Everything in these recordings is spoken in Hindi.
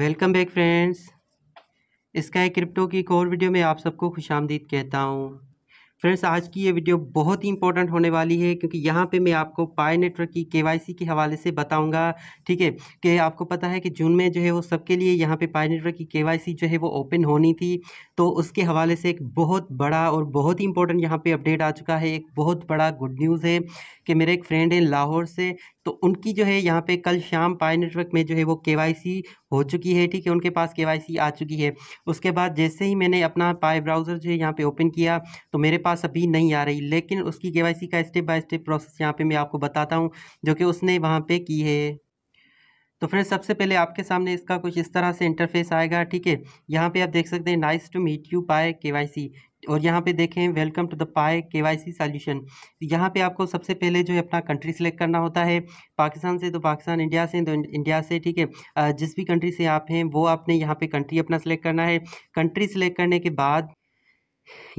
वेलकम बैक फ्रेंड्स इसका क्रिप्टो की एक और वीडियो में आप सबको खुश आमदीद कहता हूँ फ्रेंड्स आज की ये वीडियो बहुत ही इंपॉर्टेंट होने वाली है क्योंकि यहाँ पे मैं आपको पाए नेटवर्क की केवाईसी के हवाले से बताऊंगा ठीक है कि आपको पता है कि जून में जो है वो सबके लिए यहाँ पे पाए नेटवर्क की केवाईसी जो है वो ओपन होनी थी तो उसके हवाले से एक बहुत बड़ा और बहुत ही इंपॉर्टेंट यहाँ पर अपडेट आ चुका है एक बहुत बड़ा गुड न्यूज़ है कि मेरे एक फ्रेंड हैं लाहौर से तो उनकी जो है यहाँ पे कल शाम पाए नेटवर्क में जो है वो के हो चुकी है ठीक है उनके पास के आ चुकी है उसके बाद जैसे ही मैंने अपना पाए ब्राउज़र जो है यहाँ पे ओपन किया तो मेरे पास अभी नहीं आ रही लेकिन उसकी के का स्टेप बाय स्टेप प्रोसेस यहाँ पर मैं आपको बताता हूँ जो कि उसने वहाँ पर की है तो फ्रेंड सबसे पहले आपके सामने इसका कुछ इस तरह से इंटरफेस आएगा ठीक है यहाँ पे आप देख सकते हैं नाइस टू मीट यू पाए के और यहाँ पे देखें वेलकम टू द पाए के वाई सी सॉल्यूशन यहाँ पे आपको सबसे पहले जो है अपना कंट्री सेलेक्ट करना होता है पाकिस्तान से तो पाकिस्तान इंडिया से तो इंडिया से ठीक है जिस भी कंट्री से आप हैं वो आपने यहाँ पे कंट्री अपना सेलेक्ट करना है कंट्री सेलेक्ट करने के बाद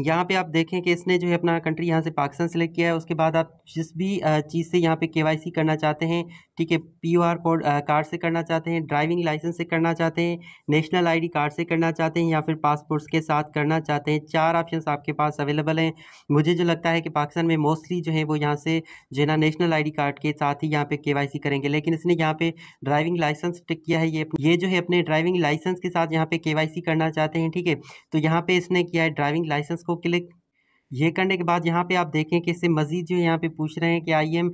यहाँ पे आप देखें कि इसने जो है अपना कंट्री यहाँ से पाकिस्तान सेलेक्ट किया है उसके बाद आप जिस भी चीज़ से यहाँ पे केवाईसी करना चाहते हैं ठीक है पी आर कोड कार्ड से करना चाहते हैं ड्राइविंग लाइसेंस से करना चाहते हैं नेशनल आईडी कार्ड से करना चाहते हैं या फिर पासपोर्ट्स के साथ करना चाहते हैं चार ऑप्शन आपके पास अवेलेबल हैं मुझे जो लगता है कि पाकिस्तान में मोस्टली जो है वो यहाँ से जो है ना नेशनल आई कार्ड के साथ ही यहाँ पर के करेंगे लेकिन इसने यहाँ पे ड्राइविंग लाइसेंस टिक किया है ये ये जो है अपने ड्राइविंग लाइसेंस के साथ यहाँ पे के करना चाहते हैं ठीक है तो यहाँ पर इसने किया है ड्राइविंग लाइसेंस लाइसेंस को क्लिक ये करने के बाद यहाँ पे आप देखें कि इससे मज़ीद जो यहाँ पे पूछ रहे हैं कि I am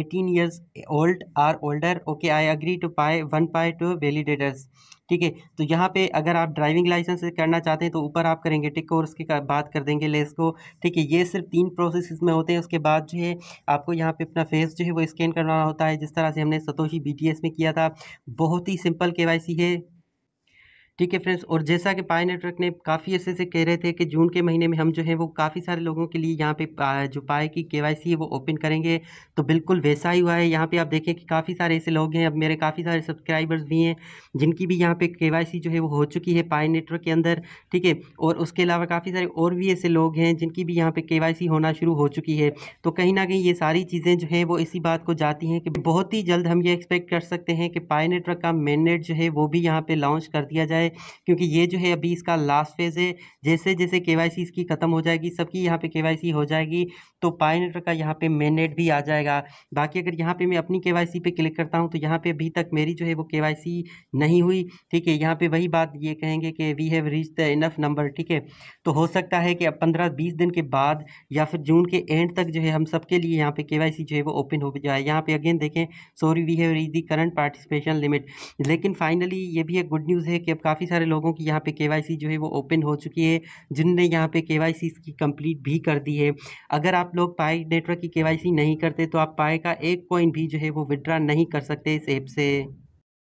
eighteen years old or older okay I agree to pi one pi two validators ठीक है तो यहाँ पे अगर आप ड्राइविंग लाइसेंस करना चाहते हैं तो ऊपर आप करेंगे टिक और उसकी बात कर देंगे लेस को ठीक है ये सिर्फ तीन प्रोसेस में होते हैं उसके बाद जो है आपको यहाँ पे अपना फेस जो है वो स्कैन करवाना होता है जिस तरह से हमने सतोशी बी में किया था बहुत ही सिंपल के है ठीक है फ्रेंड्स और जैसा कि पाए नेटवर्क ने काफ़ी ऐसे से कह रहे थे कि जून के महीने में हम जो है वो काफ़ी सारे लोगों के लिए यहाँ पे जो पाए की के है वो ओपन करेंगे तो बिल्कुल वैसा ही हुआ है यहाँ पे आप देखें कि काफ़ी सारे ऐसे लोग हैं अब मेरे काफ़ी सारे सब्सक्राइबर्स भी हैं जिनकी भी यहाँ पे के जो है वो हो चुकी है पाए नेटवर्क के अंदर ठीक है और उसके अलावा काफ़ी सारे और भी ऐसे लोग हैं जिनकी भी यहाँ पर के होना शुरू हो चुकी है तो कहीं ना कहीं ये सारी चीज़ें जो है वो इसी बात को जाती हैं कि बहुत ही जल्द हम ये एक्सपेक्ट कर सकते हैं कि पाए नेटवर्क का मेन जो है वो भी यहाँ पर लॉन्च कर दिया जाए है क्योंकि ये जो है अभी इसका लास्ट फेज़ है जैसे जैसे के इसकी ख़त्म हो जाएगी सबकी यहाँ पे के हो जाएगी तो पाइनेटर का यहाँ पे मेननेट भी आ जाएगा बाकी अगर यहाँ पे मैं अपनी के पे क्लिक करता हूँ तो यहाँ पे अभी तक मेरी जो है वो के नहीं हुई ठीक है यहाँ पे वही बात ये कहेंगे कि we have reach the enough number ठीक है तो हो सकता है कि अब पंद्रह बीस दिन के बाद या फिर जून के एंड तक जो है हम सबके लिए यहाँ पे के जो है वो ओपन हो जाए यहाँ पे अगेन देखें sorry we have reach the current participation limit लेकिन फाइनली ये भी एक गुड न्यूज़ है कि अब काफ़ी सारे लोगों की यहाँ पे के जो है वो ओपन हो चुकी है जिनने यहाँ पे के इसकी कंप्लीट भी कर दी है अगर आप लोग पाए नेटवर्क की के नहीं करते तो आप पाए का एक कॉइन भी जो है वो विड्रा नहीं कर सकते इस ऐप से